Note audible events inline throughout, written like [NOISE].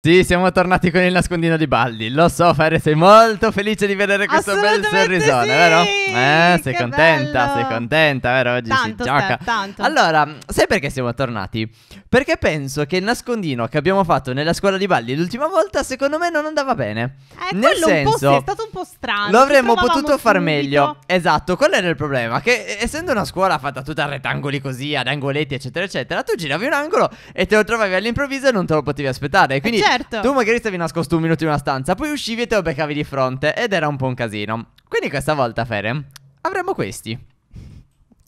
Sì, siamo tornati con il nascondino di Baldi. Lo so, Ferre, sei molto felice di vedere questo bel sorrisone, sì! vero? Eh, sei che contenta, bello. sei contenta, vero? Oggi tanto, si gioca. tanto. Allora, sai perché siamo tornati? Perché penso che il nascondino che abbiamo fatto nella scuola di Baldi l'ultima volta, secondo me, non andava bene. Eh, Nel senso, è stato un po' strano. Lo avremmo potuto far subito. meglio. Esatto, quello era il problema. Che eh, essendo una scuola fatta tutta a rettangoli così, ad angoletti, eccetera, eccetera, tu giravi un angolo e te lo trovavi all'improvviso e non te lo potevi aspettare. Quindi... Cioè, certo. Tu magari stavi nascosto un minuto in una stanza, poi uscivi e te lo beccavi di fronte ed era un po' un casino. Quindi questa volta, Fere, avremo questi.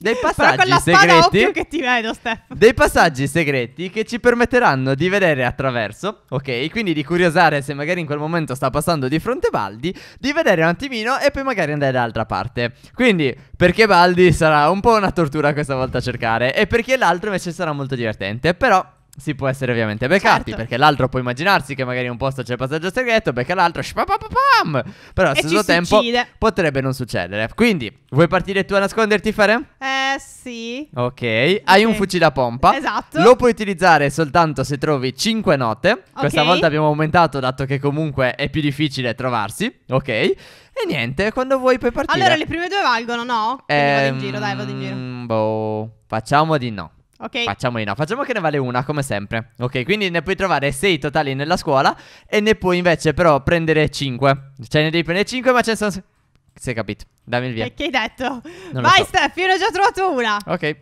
Dei passaggi segreti che ti vedo, Steph. Dei passaggi segreti che ci permetteranno di vedere attraverso, ok? Quindi di curiosare se magari in quel momento sta passando di fronte Baldi, di vedere un attimino e poi magari andare dall'altra parte. Quindi, perché Baldi sarà un po' una tortura questa volta a cercare e perché l'altro invece sarà molto divertente, però si può essere ovviamente beccati certo. perché l'altro può immaginarsi che magari in un posto c'è il passaggio segreto, becca l'altro, shpapapapam! però allo stesso tempo succide. potrebbe non succedere. Quindi, vuoi partire tu a nasconderti, Fare? Eh sì. Ok, okay. hai un fucile a pompa. Esatto. Lo puoi utilizzare soltanto se trovi 5 note. Okay. Questa volta abbiamo aumentato dato che comunque è più difficile trovarsi, ok? E niente, quando vuoi puoi partire. Allora le prime due valgono, no? Quindi ehm, vado in giro, dai, vado in giro. Ehm, boh, facciamo di no. Ok. Facciamone una, facciamo che ne vale una come sempre. Ok, quindi ne puoi trovare 6 totali nella scuola e ne puoi invece però prendere 5. Cioè ne devi prendere 5 ma ce ne sono... Si è capito, dammi il via. Che, che hai detto? Non Vai so. Steph, io ne ho già trovato una. Ok.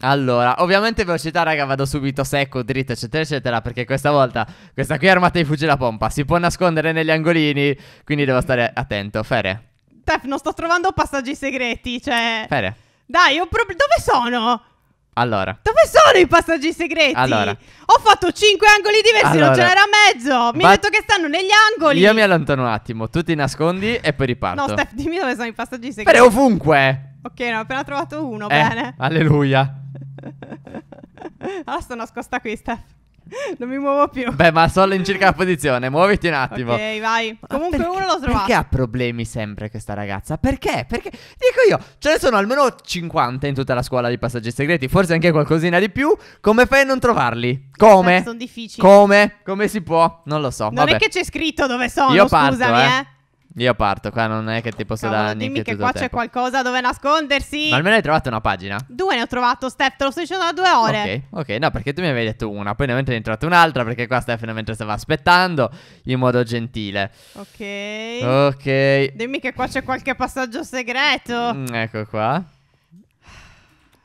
Allora, ovviamente velocità raga vado subito secco, dritto eccetera eccetera Perché questa volta, questa qui è armata di fucile a pompa Si può nascondere negli angolini, quindi devo stare attento Fere Tef, non sto trovando passaggi segreti, cioè... Fere Dai, ho problemi... dove sono? Allora. Dove sono i passaggi segreti? Allora. Ho fatto cinque angoli diversi, allora, non ce n'era mezzo. Mi hai detto che stanno negli angoli. Io mi allontano un attimo, tu ti nascondi e poi riparto. No, Steph, dimmi dove sono i passaggi segreti. Per ovunque. Ok, ne ho appena trovato uno, eh, bene. Alleluia. allora [LAUGHS] sto nascosta qui, Steph. [LAUGHS] Non mi muovo più. Beh, ma solo all'incirca la posizione. Muoviti un attimo. Ok, vai. Comunque perché, uno l'ho trovato. Perché ha problemi sempre questa ragazza? Perché? Perché? Dico io, ce ne sono almeno 50 in tutta la scuola di passaggi segreti. Forse anche qualcosina di più. Come fai a non trovarli? Come? Sono difficili. Come? Come si può? Non lo so. Non Vabbè. è che c'è scritto dove sono. Io parto, scusami, eh. eh. Io parto, qua non è che ti posso Cavolo, dare Dimmi che qua c'è qualcosa dove nascondersi. Ma almeno hai trovato una pagina? Due ne ho trovato, Steph, te lo sto dicendo da due ore. Ok, ok, no, perché tu mi avevi detto una, poi ne è entrata un'altra, perché qua Steph mentre stava aspettando, in modo gentile. Ok. Ok. Dimmi che qua c'è qualche passaggio segreto. Mm, ecco qua.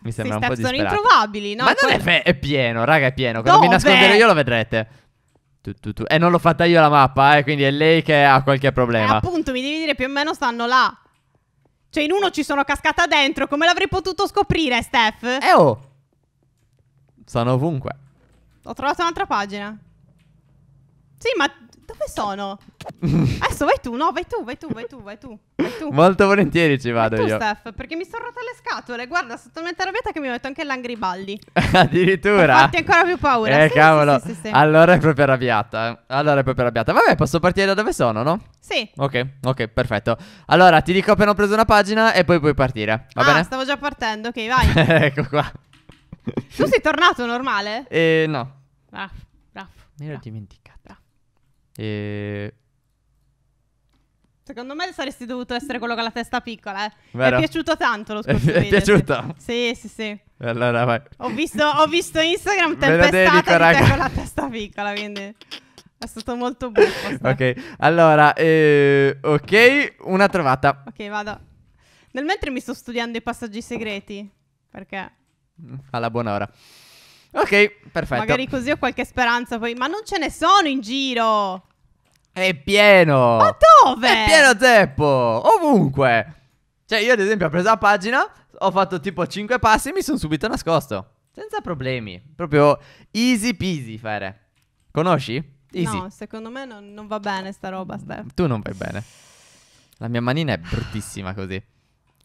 Mi sembra sì, un Steph, po' disperato. sono introvabili, no? Ma non è, è, pieno, raga, è pieno. Quando Dove? mi nasconderò io lo vedrete tu, tu. E non l'ho fatta io la mappa, eh, quindi è lei che ha qualche problema. Eh, appunto, mi devi dire più o meno stanno là. Cioè, in uno ci sono cascata dentro. Come l'avrei potuto scoprire, Steph? Eh, oh. Sono ovunque. Ho trovato un'altra pagina. Sì, ma dove sono? [LAUGHS] Adesso vai tu, no, vai tu, vai tu, vai tu, vai tu. Molto volentieri ci vado vai tu, io. Steph, perché mi sono rotte le scatole. Guarda, sono talmente arrabbiata che mi metto anche anche l'angribaldi. [LAUGHS] Addirittura. Fatti ancora più paura. Eh, sì, cavolo. Sì, sì, allora è proprio arrabbiata. Eh. Allora è proprio arrabbiata. Vabbè, posso partire da dove sono, no? Sì. Ok, ok, perfetto. Allora, ti dico appena ho preso una pagina e poi puoi partire. Va ah, bene? stavo già partendo, ok, [LAUGHS] vai. ecco qua. Tu sei tornato normale? Eh, no. Ah, bravo. Mi ero dimenticato. E... Secondo me saresti dovuto essere quello con la testa piccola. Eh. Mi è piaciuto tanto lo scorso [LAUGHS] video. È piaciuto? Sì, sì, sì. Allora vai. Ho visto, ho visto Instagram tempestata dedico, di te con la testa piccola, quindi... È stato molto buffo. ok, allora, eh, ok, una trovata. Ok, vado. Nel mentre mi sto studiando i passaggi segreti, perché... Alla buona ora. Ok, perfetto. Magari così ho qualche speranza poi. Ma non ce ne sono in giro! È pieno. Ma dove? È pieno Zeppo. Ovunque. Cioè, io ad esempio ho preso la pagina, ho fatto tipo 5 passi e mi sono subito nascosto. Senza problemi. Proprio easy peasy fare. Conosci? Easy. No, secondo me non, non va bene sta roba, Steph. Tu non vai bene. La mia manina è bruttissima così.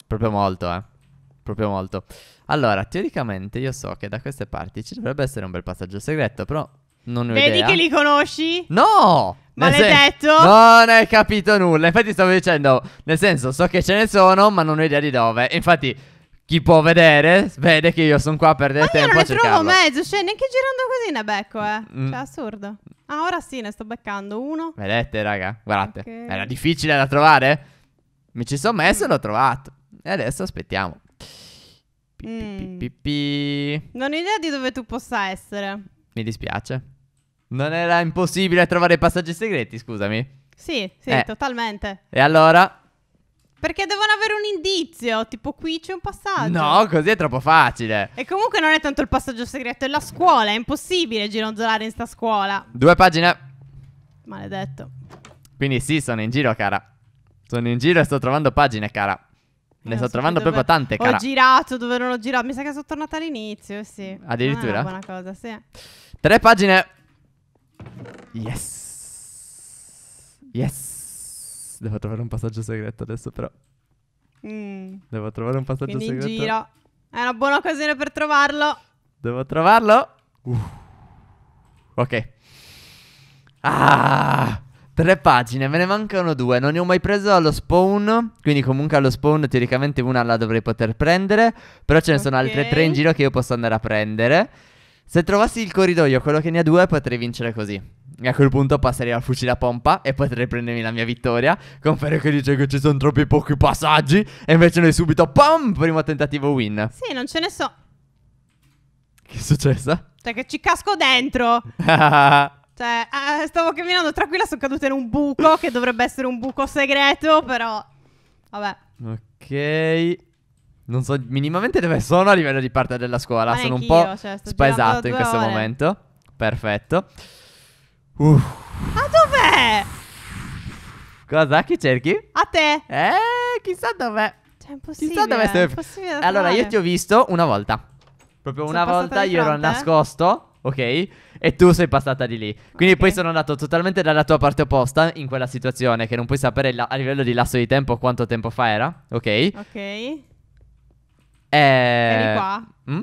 Proprio molto, eh. Proprio molto. Allora, teoricamente io so che da queste parti ci dovrebbe essere un bel passaggio segreto, però non ne ho Vedi idea. che li conosci? No! Maledetto! Sen- non hai capito nulla. Infatti, stavo dicendo, nel senso, so che ce ne sono, ma non ho idea di dove. Infatti, chi può vedere, vede che io sono qua a perdere tempo. Ma io non ne trovo mezzo, cioè, neanche girando così ne becco, eh. Mm. Cioè, assurdo. Ah, ora sì, ne sto beccando uno. Vedete, raga, guardate. Okay. Era difficile da trovare. Mi ci sono messo mm. e l'ho trovato. E adesso aspettiamo. Pi, mm. pi, pi, non ho idea di dove tu possa essere. Mi dispiace. Non era impossibile trovare i passaggi segreti, scusami. Sì, sì, eh. totalmente. E allora? Perché devono avere un indizio, tipo qui c'è un passaggio. No, così è troppo facile. E comunque non è tanto il passaggio segreto, è la scuola, è impossibile gironzolare in sta scuola. Due pagine. Maledetto. Quindi sì, sono in giro, cara. Sono in giro e sto trovando pagine, cara. Ne eh, sto so trovando proprio tante, cara. Ho girato dove non ho girato. Mi sa che sono tornata all'inizio, sì. Addirittura? Non è una buona cosa, sì. Tre pagine. Yes. Yes. Devo trovare un passaggio segreto adesso però. Mm. Devo trovare un passaggio Quindi segreto. giro. È una buona occasione per trovarlo. Devo trovarlo. Uh. Ok. Ah. Tre pagine, me ne mancano due, non ne ho mai preso allo spawn, quindi comunque allo spawn teoricamente una la dovrei poter prendere, però ce ne okay. sono altre tre in giro che io posso andare a prendere. Se trovassi il corridoio, quello che ne ha due, potrei vincere così. E a quel punto passerei al fucile a pompa e potrei prendermi la mia vittoria. Con che dice che ci sono troppi pochi passaggi. E invece noi subito, pam, primo tentativo win. Sì, non ce ne so. Che è successo? Cioè che ci casco dentro. [LAUGHS] cioè, eh, stavo camminando tranquilla, sono caduta in un buco che dovrebbe essere un buco segreto, però... Vabbè. Ok. Non so minimamente dove sono a livello di parte della scuola. Ma sono un po' cioè, spaesato in questo ore. momento. Perfetto. Uff. Ma dov'è? Cosa? Chi cerchi? A te. Eh, chissà dov'è. Cioè, è impossibile. Chissà dov'è. È impossibile allora, io ti ho visto una volta. Proprio sono una volta io ero eh? nascosto. Ok? E tu sei passata di lì. Quindi okay. poi sono andato totalmente dalla tua parte opposta in quella situazione che non puoi sapere a livello di lasso di tempo quanto tempo fa era. Ok? Ok. Eh... Vieni qua. Mh? Mm?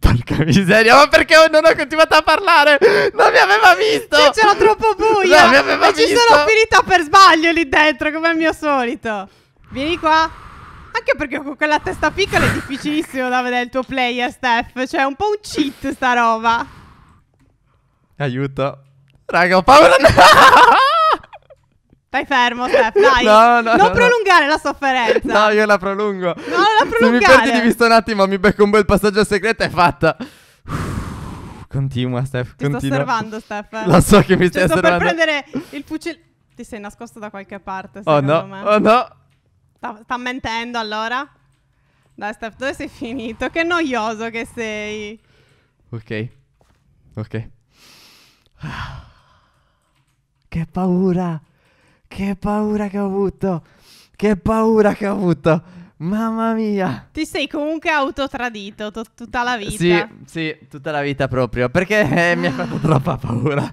Porca miseria, ma perché non ho continuato a parlare? Non mi aveva visto! Sì, cioè, c'era troppo buio! Non mi aveva e visto! ci sono finita per sbaglio lì dentro, come al mio solito. Vieni qua. Anche perché con quella testa piccola è difficilissimo da vedere il tuo player, Steph. Cioè, è un po' un cheat sta roba. Aiuto. Raga, ho paura. [LAUGHS] Fai fermo, Steph, [LAUGHS] dai. No, no, non no, prolungare la sofferenza. No, io la prolungo. No, la prolungare. Se mi perdi di vista un attimo, mi becco un bel passaggio segreto è fatta. [SIGHS] Continua, Steph, Ti continua. sto osservando, Steph. Lo so che mi cioè, stai osservando. Sto per prendere il fucile. Ti sei nascosto da qualche parte, Oh no, me. oh no. Sta, sta mentendo, allora? Dai, Steph, dove sei finito? Che noioso che sei. Ok. Ok. [SIGHS] Che paura. Che paura che ho avuto! Che paura che ho avuto! Mamma mia! Ti sei comunque autotradito to- tutta la vita. Sì, sì, tutta la vita proprio, perché eh, mi ha fatto troppa paura.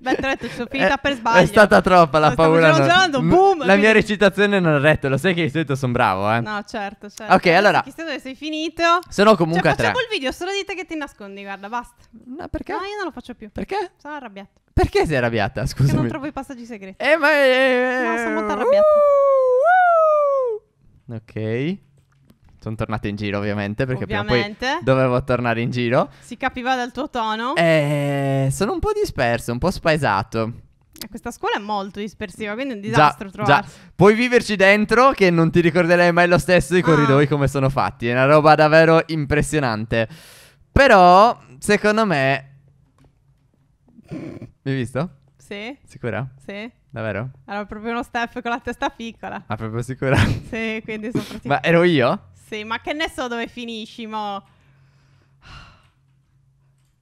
Beh, tretto, sono eh, finita è, per sbaglio. È stata troppa la paura. Stavo girando, non... boom, la mi... mia recitazione non è retto, lo sai che di solito sono bravo, eh. No, certo, certo. Ok, allora. Chissà dove sei finito. Sono comunque cioè, a tre. Facciamo il video, solo dite che ti nascondi, guarda, basta. No, perché? No, io non lo faccio più. Perché? Sono arrabbiato. Perché sei arrabbiata? Scusa. Perché non trovo i passaggi segreti. Eh, ma. Eh, eh no, sono molto eh, arrabbiata. Uh, uh. Ok. Sono tornato in giro, ovviamente, perché ovviamente. prima poi dovevo tornare in giro. Si capiva dal tuo tono. Eh, sono un po' disperso, un po' spaesato. Eh, questa scuola è molto dispersiva, quindi è un disastro già, già, Puoi viverci dentro che non ti ricorderai mai lo stesso i ah. corridoi ah. come sono fatti. È una roba davvero impressionante. Però, secondo me, hai visto? Sì. Sicura? Sì. Davvero? Era proprio uno Steph con la testa piccola. Ah, proprio sicura? [LAUGHS] Sì, quindi sono praticamente... ma ero io? Sì, ma che ne so dove finisci, mo?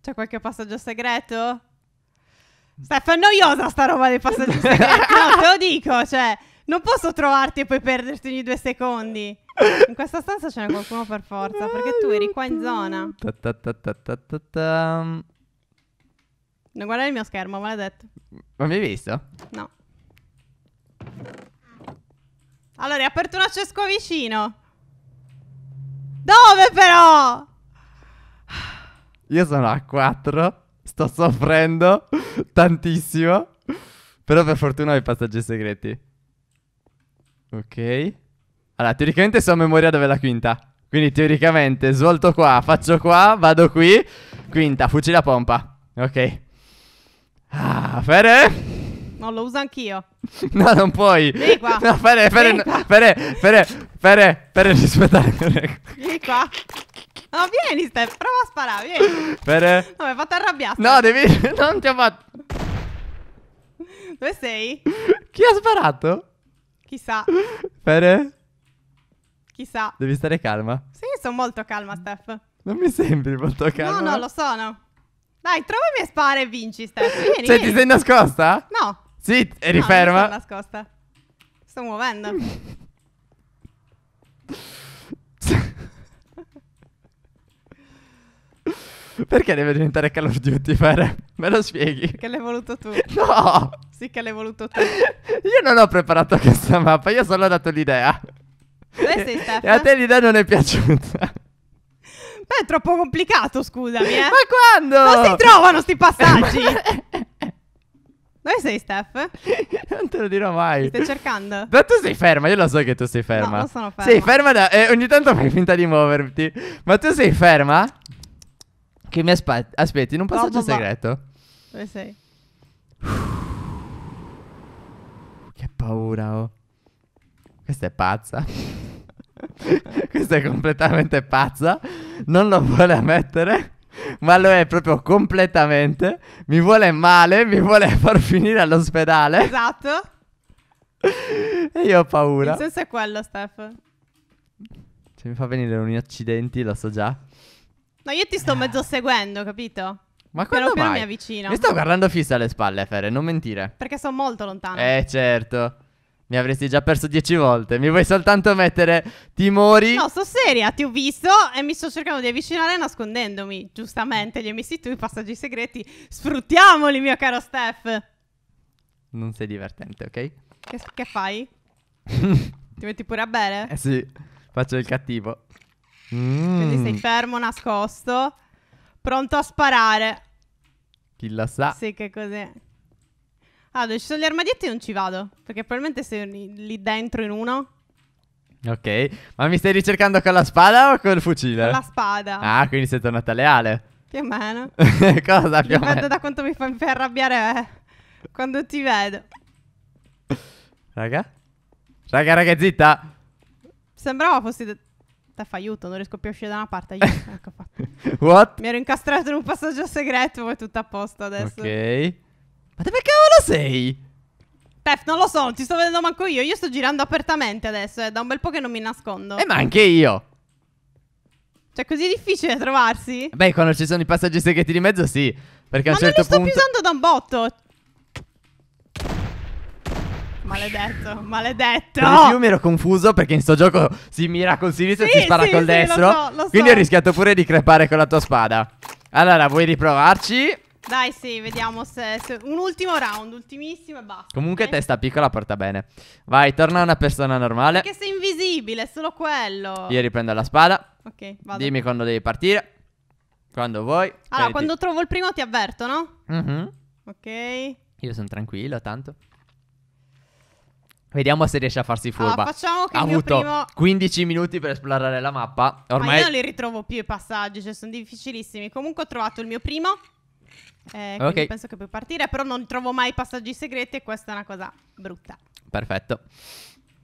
C'è qualche passaggio segreto? Steph, è noiosa sta roba dei passaggi [LAUGHS] segreti, no, te lo dico, cioè... Non posso trovarti e poi perderti ogni due secondi. In questa stanza ce n'è qualcuno per forza, perché tu eri qua in zona. Ta ta ta ta ta ta ta. Non guardare il mio schermo, maledetto. Ma mi hai visto? No. Allora, è aperto una cesco vicino. Dove però? Io sono a 4. Sto soffrendo tantissimo. Però per fortuna ho i passaggi segreti. Ok. Allora, teoricamente so a memoria dove è la quinta. Quindi teoricamente svolto qua, faccio qua, vado qui. Quinta, fucile a pompa. Ok. Ah, Fere? Non lo uso anch'io. [LAUGHS] No, non puoi. Vieni qua. No, Fere, Fere, no, Fere, Fere, Fere, Fere, rispettare. Vieni qua. No, vieni, Steph, prova a sparare, vieni. Fere. No, mi hai fatto arrabbiare. No, devi... [LAUGHS] Non ti ho fatto... Dove sei? Chi ha sparato? Chissà. Fere? Chissà. Devi stare calma. Sì, sono molto calma, Steph. Non mi sembri molto calma. No, no, lo sono. Dai, trovami a spare e vinci, Steph. Vieni, Cioè, ti sei nascosta? No. Sì, eri No, riferma. non mi sono nascosta. Sto muovendo. Perché deve diventare Call of Duty, Fer? Me lo spieghi? che l'hai voluto tu. No! Sì che l'hai voluto tu. Io non ho preparato questa mappa, io solo ho dato l'idea. Dove sei, E a te l'idea non è piaciuta è troppo complicato, scusami. Eh? [LAUGHS] Ma quando? Non si trovano sti passaggi. [LAUGHS] Dove sei, Steph? non te lo dirò mai. Mi stai cercando? Ma tu sei ferma, io lo so che tu sei ferma. No, non sono ferma. Sei ferma da... Eh, ogni tanto fai finta di muoverti. Ma tu sei ferma? Che mi aspetti, aspetti in un passaggio no, segreto. Dove sei? Che paura, oh. Questa è pazza. [LAUGHS] Questa è completamente pazza non lo vuole ammettere. Ma lo è proprio completamente. Mi vuole male, mi vuole far finire all'ospedale. Esatto. e io ho paura. Il senso è quello, Steph. Cioè, mi fa venire un accidenti, lo so già. No, io ti sto mezzo seguendo, capito? Ma quando piano mai? mi avvicino. Mi sto guardando fissa alle spalle, Fere, non mentire. Perché sono molto lontano. Eh, certo. Mi avresti già perso dieci volte. Mi vuoi soltanto mettere timori? No, sto seria, ti ho visto e mi sto cercando di avvicinare nascondendomi. Giustamente, gli hai messi tu i passaggi segreti. Sfruttiamoli, mio caro Steph. Non sei divertente, ok? Che, che fai? [LAUGHS] ti metti pure a bere? Eh sì, faccio il cattivo. Mm. Quindi sei fermo, nascosto, pronto a sparare. Chi lo sa? Sì, che cos'è? Ah, dove ci sono gli armadietti non ci vado. Perché probabilmente sei lì dentro in uno. Ok, ma mi stai ricercando con la spada o col fucile? Con la spada. Ah, quindi sei tornata leale. Più o meno. [LAUGHS] Cosa più Dipende o meno? da quanto mi fai arrabbiare eh, quando ti vedo. Raga? Raga, raga, zitta. Sembrava fossi... Te da... fa aiuto, non riesco più a uscire da una parte. Aiuto. [LAUGHS] ecco fatto. What? Mi ero incastrato in un passaggio segreto, poi tutto a posto adesso. Ok. Ma dove cavolo sei? Pef, non lo so, non ti sto vedendo manco io. Io sto girando apertamente adesso, eh. Da un bel po' che non mi nascondo. E eh, ma anche io. Cioè, è così difficile trovarsi? Beh, quando ci sono i passaggi segreti di mezzo, sì. Perché ma a un certo punto. Ma non certo sto usando da un botto. Maledetto, maledetto. Per di mi ero confuso perché in sto gioco si mira col sinistro sì, e si spara sì, col sì, destro. Lo so, lo so. Quindi ho rischiato pure di crepare con la tua spada. Allora, vuoi riprovarci? Dai, sì, vediamo se, se, Un ultimo round, ultimissimo e basta. Comunque eh? testa piccola porta bene. Vai, torna una persona normale. Perché sei invisibile, è solo quello. Io riprendo la spada. Ok, vado. Dimmi quando devi partire. Quando vuoi. Allora, ah, quando trovo il primo ti avverto, no? Mhm. Mm ok. Io sono tranquillo, tanto. Vediamo se riesce a farsi furba. Ah, facciamo che ha avuto primo... 15 minuti per esplorare la mappa. Ormai... Ma io non li ritrovo più i passaggi, cioè sono difficilissimi. Comunque ho trovato il mio primo. Eh, okay. penso che puoi partire, però non trovo mai passaggi segreti e questa è una cosa brutta. Perfetto.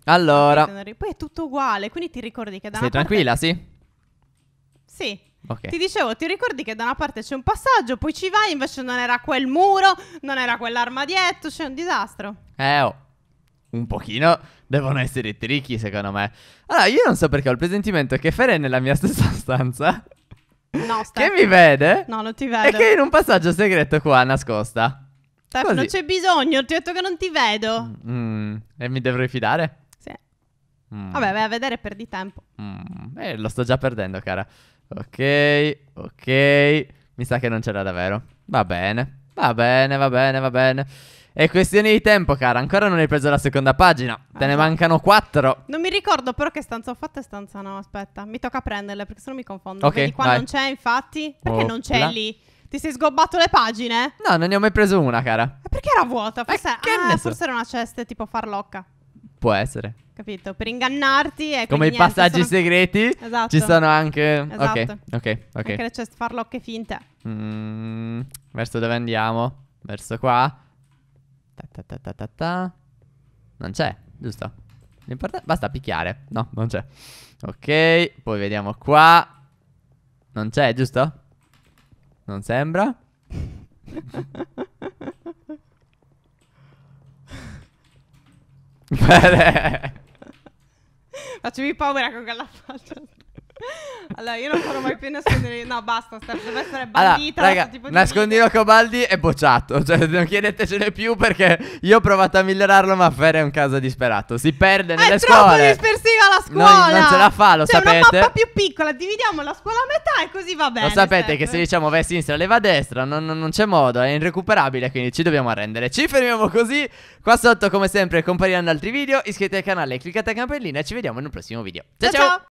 Allora... Poi è tutto uguale, quindi ti ricordi che da Sei tranquilla, parte... sì? Sì. Okay. Ti dicevo, ti ricordi che da una parte c'è un passaggio, poi ci vai, invece non era quel muro, non era quell'armadietto, c'è un disastro. Eh oh. Un pochino devono essere tricky, secondo me. Allora, io non so perché ho il presentimento che Fere è nella mia [LAUGHS] stessa stanza. No, stai. Che mi vede? No, non ti vedo. E che in un passaggio segreto qua, nascosta. Steph, Così. non c'è bisogno, ti ho detto che non ti vedo. Mm, e mi dovrei fidare? Sì. Mm. Vabbè, vai a vedere e perdi tempo. Mm, eh, lo sto già perdendo, cara. Ok, ok. Mi sa che non c'era davvero. Va bene, va bene, va bene, va bene. È questione di tempo, cara. Ancora non hai preso la seconda pagina. Ah, Te ne ah, mancano quattro. Non mi ricordo però che stanza ho fatto e stanza no. Aspetta, mi tocca prenderle perché sennò mi confondo. Ok. Vedi, qua vai. non c'è, infatti. Perché oh, non c'è là. lì? Ti sei sgobbato le pagine? No, non ne ho mai preso una, cara. Ma perché era vuota? Eh, forse, eh, ah, forse era una cesta tipo farlocca. Può essere. Capito? Per ingannarti e Come i passaggi sono... segreti. Esatto. Ci sono anche... Esatto. Ok, ok, ok. Anche le ceste farlocche finte. Mm, verso dove andiamo? Verso qua. Ta ta ta ta ta Non c'è, giusto? L'importante... Basta picchiare. No, non c'è. Ok, poi vediamo qua. Non c'è, giusto? Non sembra. [LAUGHS] Bene. Facevi paura con quella faccia. Allora, io non farò mai più nascondere. No, basta, Steph, deve essere bandita. Allora, raga, tipo nascondino video. Cobaldi è bocciato. Cioè, non chiedetecene più perché io ho provato a migliorarlo, ma Fer è un caso disperato. Si perde nelle è scuole. È troppo dispersiva la scuola. Non, non ce la fa, lo cioè, sapete. È una mappa più piccola, dividiamo la scuola a metà e così va bene. Lo sapete Steph. che se diciamo vai a sinistra, leva a destra, non, non, non c'è modo, è irrecuperabile, quindi ci dobbiamo arrendere. Ci fermiamo così. Qua sotto, come sempre, compariranno altri video. Iscrivetevi al canale, cliccate la campanellina e ci vediamo in un prossimo video. ciao! ciao. ciao.